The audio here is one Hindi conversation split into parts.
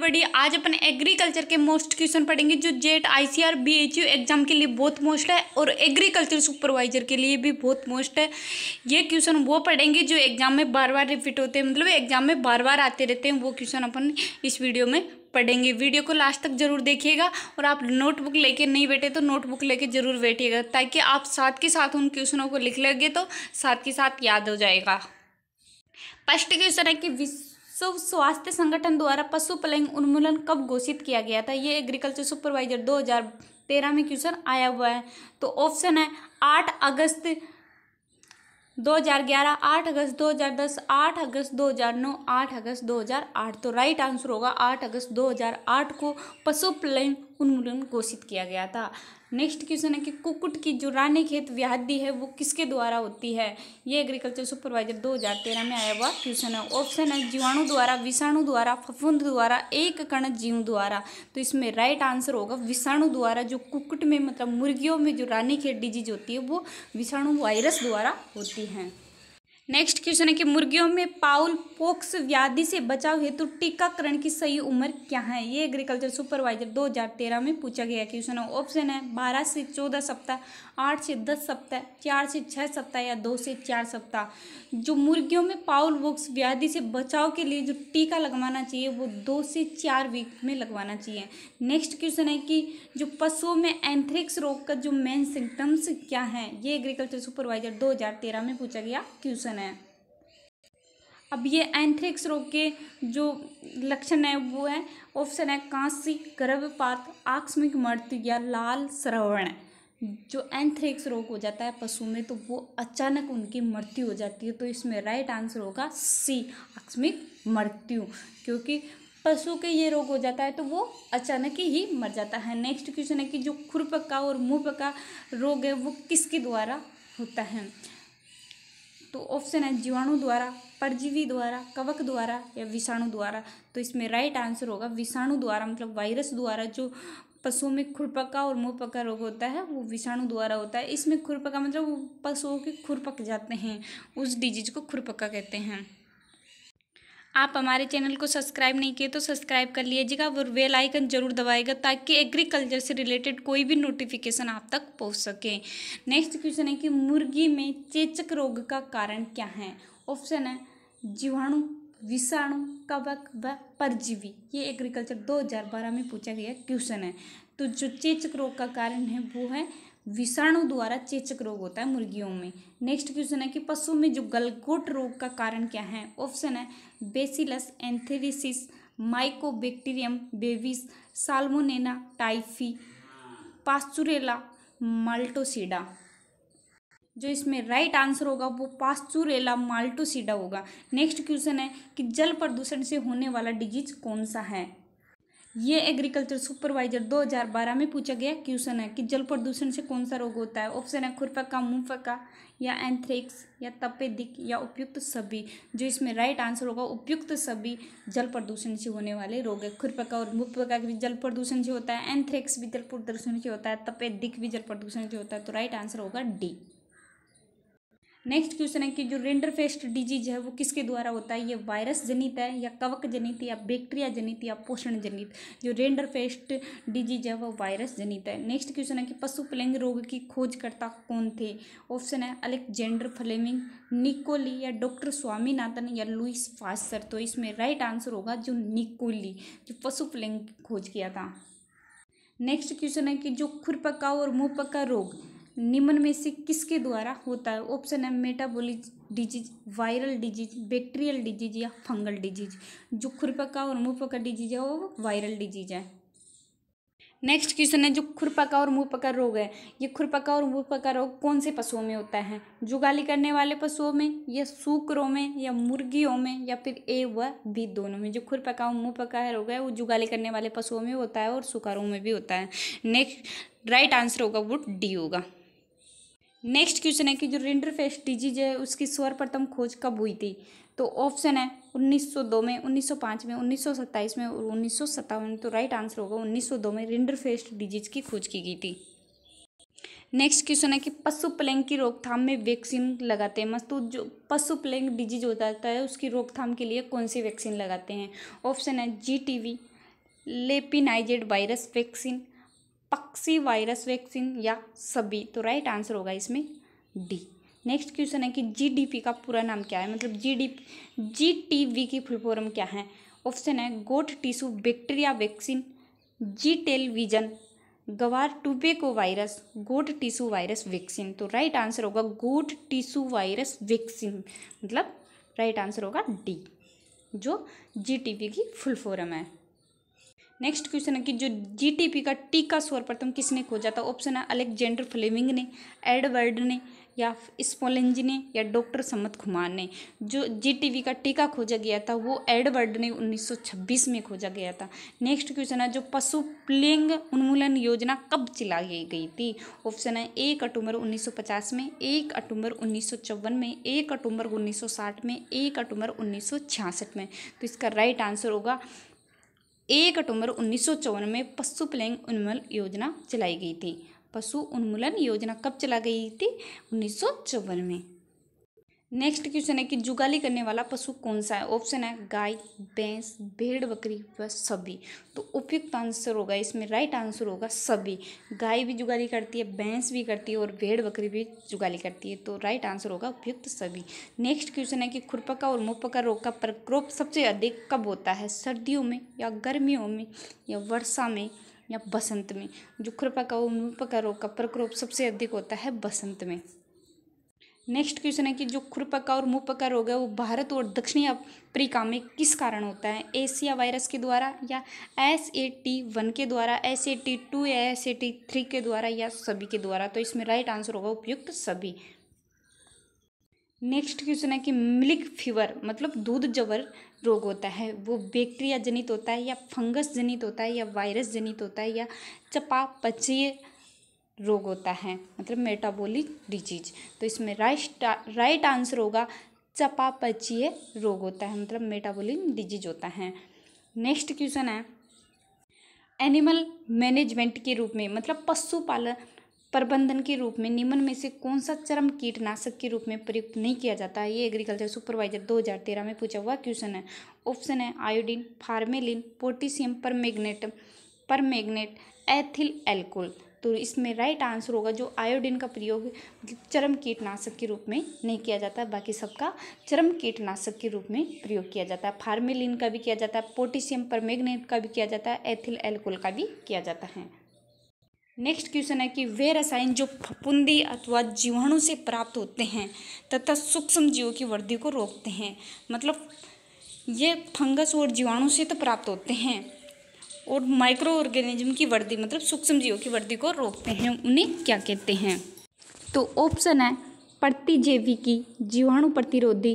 बड़ी आज अपन एग्रीकल्चर के मोस्ट क्वेश्चन पढ़ेंगे जो जेट आईसीआर बीएचयू एग्जाम के लिए बहुत मोस्ट है और एग्रीकल्चर सुपरवाइजर के लिए भी बहुत मोस्ट है ये क्वेश्चन वो पढ़ेंगे जो एग्जाम में बार बार रिपीट होते हैं मतलब एग्जाम में बार बार आते रहते हैं वो क्वेश्चन अपन इस वीडियो में पढ़ेंगे वीडियो को लास्ट तक जरूर देखिएगा और आप नोटबुक लेके नहीं बैठे तो नोटबुक लेके जरूर बैठिएगा ताकि आप साथ के साथ उन क्वेश्चनों को लिख लेंगे तो साथ के साथ याद हो जाएगा फर्स्ट क्वेश्चन है कि विश्व विश्व स्वास्थ्य संगठन द्वारा पशु पलंग उन्मूलन कब घोषित किया गया था ये एग्रीकल्चर सुपरवाइजर 2013 में क्वेश्चन आया हुआ है तो ऑप्शन है आठ अगस्त 2011 8 अगस्त 2010 8 अगस्त 2009 8 अगस्त 2008 तो राइट आंसर होगा 8 अगस्त 2008 को पशु पलंग उन्मूलन घोषित किया गया था नेक्स्ट क्वेश्चन है कि कुकुट की जो रानी खेत व्याधि है वो किसके द्वारा होती है ये एग्रीकल्चर सुपरवाइजर 2013 में आया हुआ क्वेश्चन है ऑप्शन है जीवाणु द्वारा विषाणु द्वारा फफूंद द्वारा एक कण जीव द्वारा तो इसमें राइट आंसर होगा विषाणु द्वारा जो कुकुट में मतलब मुर्गियों में जो रानी खेत डिजीज होती है वो विषाणु वायरस द्वारा होती हैं नेक्स्ट क्वेश्चन है कि मुर्गियों में पाउल पोक्स व्याधि से बचाव हेतु टीकाकरण की सही उम्र क्या है ये एग्रीकल्चर सुपरवाइजर 2013 में पूछा गया क्वेश्चन है ऑप्शन है बारह से चौदह सप्ताह आठ से दस सप्ताह चार से छः सप्ताह या दो से चार सप्ताह जो मुर्गियों में पाउल पोक्स व्याधि से बचाव के लिए जो टीका लगवाना चाहिए वो दो से चार वीक में लगवाना चाहिए नेक्स्ट क्वेश्चन है कि जो पशुओं में एंथ्रिक्स रोग का जो मेन सिम्टम्स क्या है ये एग्रीकल्चर सुपरवाइजर दो में पूछा गया क्वेश्चन है है अब ये एंथ्रेक्स रोग के जो लक्षण है वो है ऑप्शन है कांसी गर्भपात आकस्मिक मृत्यु या लाल श्रवण जो एंथ्रेक्स रोग हो जाता है पशु में तो वो अचानक उनकी मृत्यु हो जाती है तो इसमें राइट आंसर होगा सी आकस्मिक मृत्यु क्योंकि पशु के ये रोग हो जाता है तो वो अचानक ही मर जाता है नेक्स्ट क्वेश्चन है कि जो खुरपका और मुंह पक्का रोग है वो किसके द्वारा होता है तो ऑप्शन है जीवाणु द्वारा परजीवी द्वारा कवक द्वारा या विषाणु द्वारा तो इसमें राइट आंसर होगा विषाणु द्वारा मतलब वायरस द्वारा जो पशुओं में खुरपका और मुँहपका रोग होता है वो विषाणु द्वारा होता है इसमें खुरपका मतलब वो पशुओं के खुरपक जाते हैं उस डिजीज को खुरपका कहते हैं आप हमारे चैनल को सब्सक्राइब नहीं किए तो सब्सक्राइब कर लीजिएगा और वेल आइकन जरूर दबाएगा ताकि एग्रीकल्चर से रिलेटेड कोई भी नोटिफिकेशन आप तक पहुंच सके नेक्स्ट क्वेश्चन है कि मुर्गी में चेचक रोग का कारण क्या है ऑप्शन है जीवाणु विषाणु कवक व परजीवी ये एग्रीकल्चर दो में पूछा गया क्वेश्चन है तो जो चेचक रोग का कारण है वो है विषाणु द्वारा चेचक रोग होता है मुर्गियों में नेक्स्ट क्वेश्चन है कि पशु में जो गलगोट रोग का कारण क्या है ऑप्शन है bacillus anthracis mycobacterium bovis salmonella typhi pasteurella multocida जो इसमें राइट आंसर होगा वो पास्चुरेला माल्टोसीडा होगा नेक्स्ट क्वेश्चन है कि जल प्रदूषण से होने वाला डिजीज कौन सा है ये एग्रीकल्चर सुपरवाइजर 2012 में पूछा गया क्वेश्चन है कि जल प्रदूषण से कौन सा रोग होता है ऑप्शन है खुरपका मुंहफका या एंथ्रेक्स या तपेदिक या उपयुक्त सभी जो इसमें राइट आंसर होगा उपयुक्त सभी जल प्रदूषण से होने वाले रोग है खुरपका और मुंहफका भी जल प्रदूषण से होता है एंथ्रेक्स भी जल प्रदूषण से होता है तपेदिक भी जल प्रदूषण से होता है तो राइट आंसर होगा डी नेक्स्ट क्वेश्चन है कि जो रेंडरफेस्ट डिजीज है वो किसके द्वारा होता है ये वायरस जनित है या कवक जनित या बैक्टीरिया जनित या पोषण जनित जो रेंडरफेस्ट डिजीज है वो वायरस जनित है नेक्स्ट क्वेश्चन है कि पशु प्लेंग रोग की खोजकर्ता कौन थे ऑप्शन है अलेक्जेंडर फ्लेमिंग निकोली या डॉक्टर स्वामीनाथन या लुइस फास्टर तो इसमें राइट आंसर होगा जो निकोली जो पशु प्लेंग खोज किया था नेक्स्ट क्वेश्चन है कि जो खुरपका और मुँह रोग निम्न में से किसके द्वारा होता है ऑप्शन है metabolic disease viral disease bacterial disease या फंगल डिजीज जो खुरपका और मुँह पका डिजीज है वो वायरल डिजीज है नेक्स्ट क्वेश्चन है जो खुरपका और मुँह पका रोग है ये खुरपका और मुँह पका रोग कौन से पशुओं में होता है जुगाली करने वाले पशुओं में या सूकरों में या मुर्गियों में या फिर ए व बी दोनों में जो खुरपका और मुँह पका रोग है वो जुगाली करने वाले पशुओं में होता है और सुकारों में भी होता है नेक्स्ट राइट आंसर होगा वो डी होगा नेक्स्ट क्वेश्चन है कि जो रिंडरफेस्ट डिजीज है उसकी सर्वप्रथम खोज कब हुई थी तो ऑप्शन है 1902 में 1905 में 1927 में और उन्नीस में तो राइट आंसर होगा 1902 में रिंडरफेस्ट डिजीज की खोज की गई थी नेक्स्ट क्वेश्चन है कि पशु प्लेंग की रोकथाम में वैक्सीन लगाते हैं मस्तूत जो पशु प्लेंग डिजीज हो जाता है उसकी रोकथाम के लिए कौन सी वैक्सीन लगाते हैं ऑप्शन है G T V lapinized virus vaccine पक्षी वायरस वैक्सीन या सभी तो राइट आंसर होगा इसमें डी नेक्स्ट क्वेश्चन है कि जीडीपी का पूरा नाम क्या है मतलब G D G T V की फुल फॉर्म क्या है ऑप्शन है goat tissue bacteria vaccine G television गवार tobacco virus goat tissue virus vaccine तो राइट आंसर होगा गोट टिश्यू वायरस वैक्सीन मतलब राइट आंसर होगा डी जो जी टी वी की फुल फॉर्म है नेक्स्ट क्वेश्चन है कि जो जीटीपी का टीका सर्वप्रथम किसने खोजा था ऑप्शन है अलेक्जेंडर फ्लेमिंग ने एडवर्ड ने या स्पोलेंज ने या डॉक्टर सम्मत कुमार ने जो जीटीवी का टीका खोजा गया था वो एडवर्ड ने 1926 में खोजा गया था नेक्स्ट क्वेश्चन है जो पशु प्लेंग उन्मूलन योजना कब चलाई गई थी ऑप्शन है एक अक्टूबर 1950 में एक अक्टूबर उन्नीस में एक अक्टूबर 1960 में एक अक्टूबर 1966 में तो इसका राइट आंसर होगा एक अक्टूबर उन्नीस में पशु प्लेंग उन्मूलन योजना चलाई गई थी पशु उन्मूलन योजना कब चला गई थी उन्नीस में नेक्स्ट क्वेश्चन है कि जुगाली करने वाला पशु कौन सा है ऑप्शन है गाय भैंस भेड़ बकरी व सभी तो उपयुक्त आंसर होगा इसमें राइट आंसर होगा सभी गाय भी जुगाली करती है भैंस भी करती है और भेड़ बकरी भी जुगाली करती है तो राइट आंसर होगा उपयुक्त सभी नेक्स्ट क्वेश्चन है कि खुरपका और मुपका रोग का प्रकोप सबसे अधिक कब होता है सर्दियों में या गर्मियों में या वर्षा में या बसंत में जो खुरपका और मुपका रोग का प्रकोप सबसे अधिक होता है बसंत में नेक्स्ट क्वेश्चन है कि जो खुरपका और मुंहपका रोग है वो भारत और दक्षिणी अफ्रीका में किस कारण होता है एशिया वायरस के द्वारा या एस ए टी वन के द्वारा एस ए टी टू या एस ए टी थ्री के द्वारा या सभी के द्वारा तो इसमें राइट आंसर होगा उपयुक्त सभी नेक्स्ट क्वेश्चन है कि मिल्क फीवर मतलब दूध जबर रोग होता है वो बैक्टीरिया जनित होता है या फंगस जनित होता है या वायरस जनित होता है या पचीय रोग होता है मतलब मेटाबॉलिक डिजीज तो इसमें राइट राइट आंसर होगा चपापचीय रोग होता है मतलब मेटाबॉलिक डिजीज होता है नेक्स्ट क्वेश्चन है एनिमल मैनेजमेंट के रूप में मतलब पशुपालन प्रबंधन के रूप में निम्न में से कौन सा चरम कीटनाशक के रूप में प्रयुक्त नहीं किया जाता है ये एग्रीकल्चर सुपरवाइजर 2013 में पूछा हुआ क्वेश्चन है ऑप्शन है iodine formalin potassium permanganate permanganate ethyl alcohol तो इसमें राइट आंसर होगा जो आयोडीन का प्रयोग मतलब चरम कीटनाशक के रूप में नहीं किया जाता बाकी सबका चरम कीटनाशक के रूप में प्रयोग किया जाता है फार्मेलिन का भी किया जाता है पोटेशियम पर का भी किया जाता है एथिल एल्कोल का भी किया जाता है नेक्स्ट क्वेश्चन है कि वे रसायन जो फपुंदी अथवा जीवाणु से प्राप्त होते हैं तथा सूक्ष्म जीवों की वृद्धि को रोकते हैं मतलब ये फंगस और जीवाणु से तो प्राप्त होते हैं और माइक्रो ऑर्गेनिज्म की वृद्धि मतलब सूक्ष्म जीवों की वृद्धि को रोकते हैं उन्हें क्या कहते हैं तो ऑप्शन है प्रतिजैविकी जीवाणु प्रतिरोधी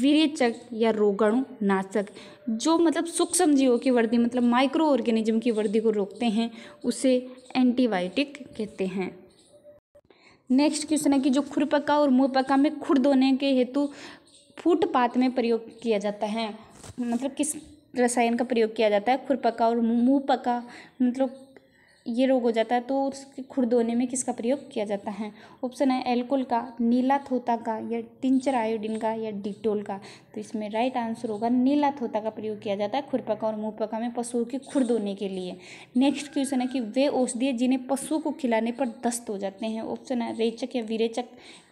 विरेचक या रोगाणु नाशक जो मतलब सूक्ष्म जीवों की वृद्धि मतलब माइक्रो ऑर्गेनिज्म की वृद्धि को रोकते हैं उसे एंटीबायोटिक कहते हैं नेक्स्ट क्वेश्चन है कि जो खुरपका और मुँहपका में खुर धोने के हेतु फुटपाथ में प्रयोग किया जाता है मतलब किस रसायन का प्रयोग किया जाता है खुरपका और मुँह पका मतलब ये रोग हो जाता है तो उसके खुर्द में किसका प्रयोग किया जाता है ऑप्शन है एल्कोल का नीला थोता का या टिंचर आयोडीन का या डिटोल का तो इसमें राइट आंसर होगा नीला थोता का प्रयोग किया जाता है खुरपका और मुँहपका में पशुओं की खुर्द के लिए नेक्स्ट क्वेश्चन है कि वे औषधीय जिन्हें पशुओं को खिलाने पर दस्त हो जाते हैं ऑप्शन है रेचक या विरेचक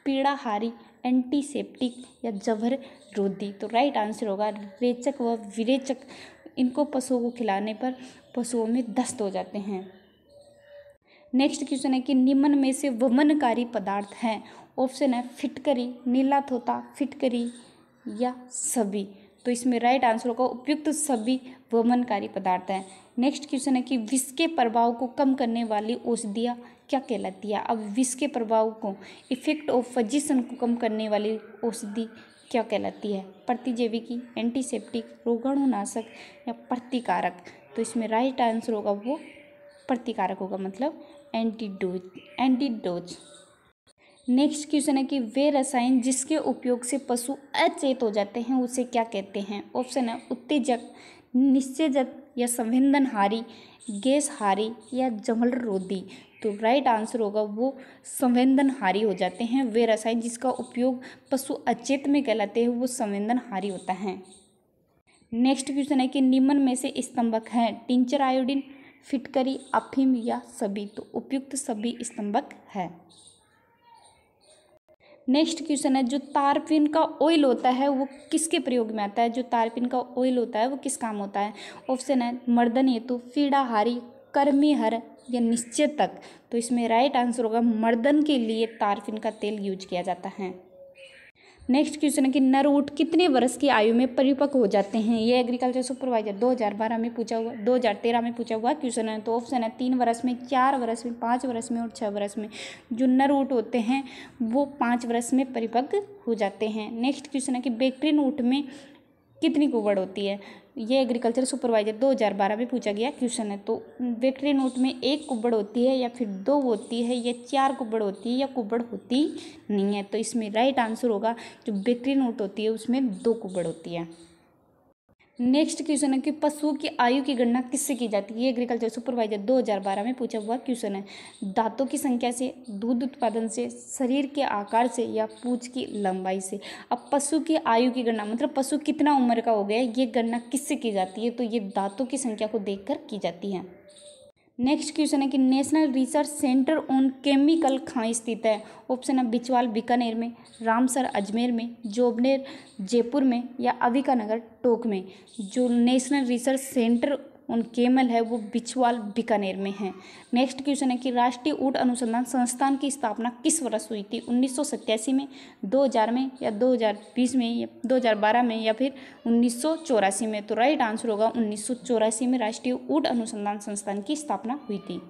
पीड़ाहारी एंटीसेप्टिक या जबर रोधी तो राइट आंसर होगा रेचक व विरेचक इनको पशुओं को खिलाने पर पशुओं में दस्त हो जाते हैं नेक्स्ट क्वेश्चन है कि निम्न में से वमनकारी पदार्थ हैं ऑप्शन है फिटकरी नीला थोता फिटकरी या सभी तो इसमें राइट आंसर होगा उपयुक्त तो सभी वमनकारी पदार्थ हैं नेक्स्ट क्वेश्चन है कि विष के प्रभाव को कम करने वाली औषधियाँ क्या कहलाती है अब विष के प्रभाव को इफेक्ट ऑफ फजिशन को कम करने वाली औषधि क्या कहलाती है प्रतिजैविकी एंटीसेप्टिक रोगाणुनाशक या प्रतिकारक तो इसमें राइट आंसर होगा वो प्रतिकारक होगा मतलब एंटीडोज एंटीडोज नेक्स्ट क्वेश्चन है कि वे रसायन जिसके उपयोग से पशु अचेत हो जाते हैं उसे क्या कहते हैं ऑप्शन है उत्तेजक निश्चेजक या संवेदनहारी गैसहारी या जमल रोधी तो राइट आंसर होगा वो संवेदनहारी हो जाते हैं वे रसायन जिसका उपयोग पशु अचेत में कहलाते हैं वो संवेदनहारी होता है नेक्स्ट क्वेश्चन है कि निम्न में से स्तंभक हैं टिंचर आयोडिन फिटकरी अफीम या सभी तो उपयुक्त सभी स्तंभक है नेक्स्ट क्वेश्चन है जो तारपिन का ऑयल होता है वो किसके प्रयोग में आता है जो तारपिन का ऑयल होता है वो किस काम होता है ऑप्शन है मर्दन हेतु फीड़ाहारी कर्मी हर या निश्चय तक तो इसमें राइट आंसर होगा मर्दन के लिए तारफिन का तेल यूज किया जाता है नेक्स्ट क्वेश्चन है कि नर ऊट कितने वर्ष की आयु में परिपक्व हो जाते हैं ये एग्रीकल्चर सुपरवाइजर 2012 में पूछा हुआ 2013 में पूछा हुआ क्वेश्चन है तो ऑप्शन है तीन वर्ष में चार वर्ष में पाँच वर्ष में और छः वर्ष में जो नर ऊट होते हैं वो पाँच वर्ष में परिपक्व हो जाते हैं नेक्स्ट क्वेश्चन है कि बेक्ट्रिन ऊट में कितनी कुवड़ होती है ये एग्रीकल्चर सुपरवाइजर 2012 में पूछा गया क्वेश्चन है तो वेटरी नोट में एक कुबड़ होती है या फिर दो होती है या चार कुबड़ होती है या कुबड़ होती नहीं है तो इसमें राइट आंसर होगा जो बेकरी नोट होती है उसमें दो कुबड़ होती है नेक्स्ट क्वेश्चन है कि पशुओं की आयु की गणना किससे की जाती है ये एग्रीकल्चर सुपरवाइजर 2012 में पूछा हुआ क्वेश्चन है दांतों की संख्या से दूध उत्पादन से शरीर के आकार से या पूछ की लंबाई से अब पशु की आयु की गणना मतलब पशु कितना उम्र का हो गया ये गणना किससे की जाती है तो ये दांतों की संख्या को देख की जाती है नेक्स्ट क्वेश्चन है कि national research centre on chemical कहाँ स्थित है ऑप्शन है बिचवाल बीकानेर में रामसर अजमेर में जोबनेर जयपुर में या अविका नगर टोक में जो national research centre on camel है वो बिछवाल बीकानेर में है नेक्स्ट क्वेश्चन है कि राष्ट्रीय ऊट अनुसंधान संस्थान की स्थापना किस वर्ष हुई थी उन्नीस में 2000 में या 2020 में या 2012 में या फिर उन्नीस में तो राइट आंसर होगा उन्नीस में राष्ट्रीय ऊट अनुसंधान संस्थान की स्थापना हुई थी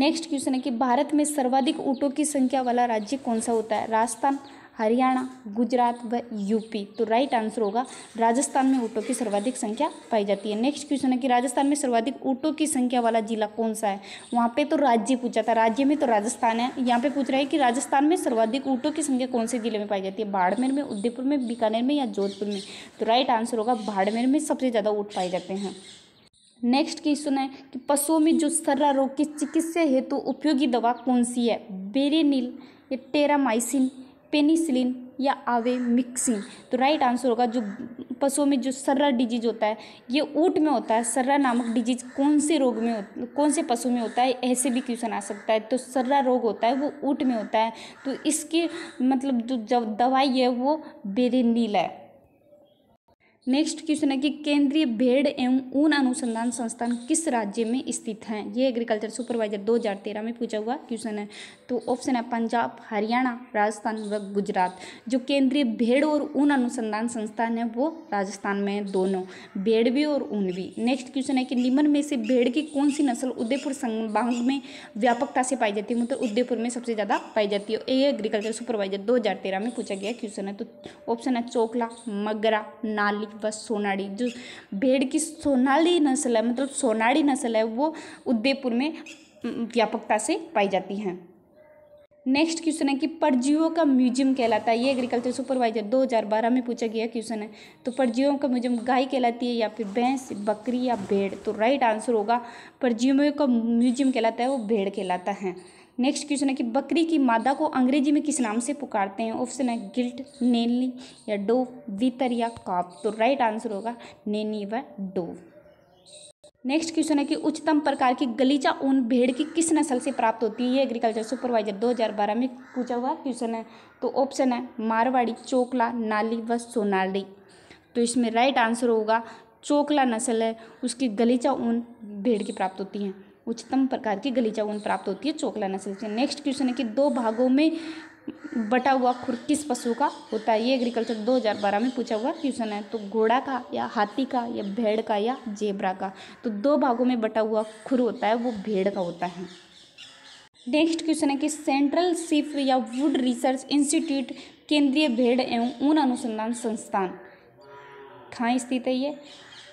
नेक्स्ट क्वेश्चन है कि भारत में सर्वाधिक ऊँटों की संख्या वाला राज्य कौन सा होता है राजस्थान हरियाणा गुजरात व यूपी तो राइट आंसर होगा राजस्थान में ऊँटों की सर्वाधिक संख्या पाई जाती है नेक्स्ट क्वेश्चन है कि राजस्थान में सर्वाधिक ऊँटों की संख्या वाला जिला कौन सा है वहाँ पे तो राज्य पूछा था राज्य में तो राजस्थान है यहाँ पे पूछ रहा है कि राजस्थान में सर्वाधिक ऊँटों की संख्या कौन से जिले में पाई जाती है बाड़मेर में उदयपुर में बीकानेर में या जोधपुर में तो राइट आंसर होगा बाड़मेर में सबसे ज़्यादा ऊँट पाए जाते हैं नेक्स्ट क्वेश्चन है कि पशुओं में जो सर्रा रोग की चिकित्सा हेतु उपयोगी दवा कौन सी है बेरेनिल या टेरामाइसिन पेनिसिलिन या आवे मिक्सिंग तो राइट आंसर होगा जो पशुओं में जो सर्रा डिजीज होता है ये ऊँट में होता है सर्रा नामक डिजीज कौन से रोग में हो कौन से पशु में होता है ऐसे भी क्वेश्चन आ सकता है तो सर्रा रोग होता है वो ऊँट में होता है तो इसके मतलब जो जब दवाई है वो बेरेनील है नेक्स्ट क्वेश्चन है कि केंद्रीय भेड़ एवं ऊन अनुसंधान संस्थान किस राज्य में स्थित है ये एग्रीकल्चर सुपरवाइजर 2013 में पूछा हुआ क्वेश्चन है तो ऑप्शन है पंजाब हरियाणा राजस्थान व गुजरात जो केंद्रीय भेड़ और ऊन अनुसंधान संस्थान है वो राजस्थान में है दोनों भेड़ भी और ऊन भी नेक्स्ट क्वेश्चन है कि निम्न में से भेड़ की कौन सी नस्ल उदयपुर संभाग में व्यापकता से पाई जाती है मतलब उदयपुर में सबसे ज़्यादा पाई जाती है ये एग्रीकल्चर सुपरवाइजर दो में पूछा गया क्वेश्चन है तो ऑप्शन है चोकला मगरा नाली मतलब बस सोनाड़ी जो भेड़ की सोनाली नस्ल है मतलब सोनाड़ी नस्ल है वो उदयपुर में व्यापकता से पाई जाती हैं नेक्स्ट क्वेश्चन है कि परजीवों का म्यूजियम कहलाता है ये एग्रीकल्चर सुपरवाइजर 2012 में पूछा गया क्वेश्चन है तो परजीवों का म्यूजियम गाय कहलाती है या फिर भैंस बकरी या भेड़ तो राइट आंसर होगा परजीवों का म्यूजियम कहलाता है वो भेड़ कहलाता है नेक्स्ट क्वेश्चन है कि बकरी की मादा को अंग्रेजी में किस नाम से पुकारते हैं ऑप्शन है गिल्ट नेनली या डोव वीतर या काप तो राइट आंसर होगा नेनी व डोव नेक्स्ट क्वेश्चन है कि उच्चतम प्रकार की गलीचा ऊन भेड़ की किस नस्ल से प्राप्त होती है ये एग्रीकल्चर सुपरवाइजर 2012 में पूछा हुआ क्वेश्चन है तो ऑप्शन है मारवाड़ी चोकला नाली व सोनाली तो इसमें राइट आंसर होगा चोकला नस्ल है उसकी गलीचा ऊन भेड़ की प्राप्त होती है उच्चतम प्रकार की गलीचा ऊन प्राप्त होती है चोकला नस्ल से नेक्स्ट क्वेश्चन है कि दो भागों में बटा हुआ खुर किस पशु का होता है ये एग्रीकल्चर 2012 में पूछा हुआ क्वेश्चन है तो घोड़ा का या हाथी का या भेड़ का या जेबरा का तो दो भागों में बटा हुआ खुर होता है वो भेड़ का होता है नेक्स्ट क्वेश्चन है कि सेंट्रल सिफ या वुड रिसर्च इंस्टीट्यूट केंद्रीय भेड़ एवं ऊन अनुसंधान संस्थान कहाँ स्थित है ये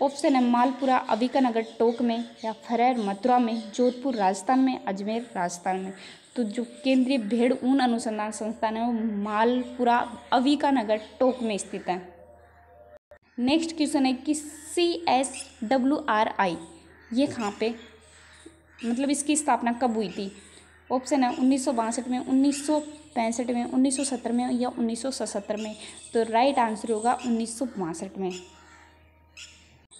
ऑप्शन है मालपुरा अविका नगर टोक में या फरैर मथुरा में जोधपुर राजस्थान में अजमेर राजस्थान में तो जो केंद्रीय भेड़ ऊन अनुसंधान संस्थान है वो मालपुरा अविका नगर टोक में स्थित है नेक्स्ट क्वेश्चन है कि C S W R I ये कहाँ पे मतलब इसकी स्थापना कब हुई थी ऑप्शन है उन्नीस में उन्नीस पैंसठ में उन्नीस में या उन्नीस में तो राइट आंसर होगा उन्नीस में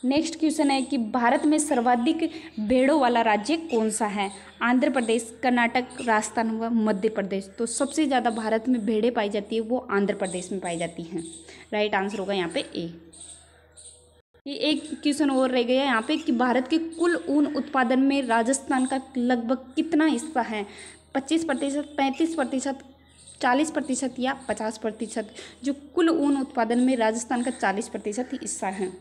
नेक्स्ट क्वेश्चन है कि भारत में सर्वाधिक भेड़ों वाला राज्य कौन सा है आंध्र प्रदेश कर्नाटक राजस्थान हुआ मध्य प्रदेश तो सबसे ज़्यादा भारत में भेड़ें पाई जाती है वो आंध्र प्रदेश में पाई जाती हैं राइट आंसर होगा यहाँ पे ए ये एक क्वेश्चन और रह गया यहाँ पे कि भारत के कुल ऊन उत्पादन में राजस्थान का लगभग कितना हिस्सा है पच्चीस प्रतिशत पैंतीस प्रतिशत चालीस प्रतिशत या पचास प्रतिशत जो कुल ऊन उत्पादन में राजस्थान का चालीस प्रतिशत हिस्सा है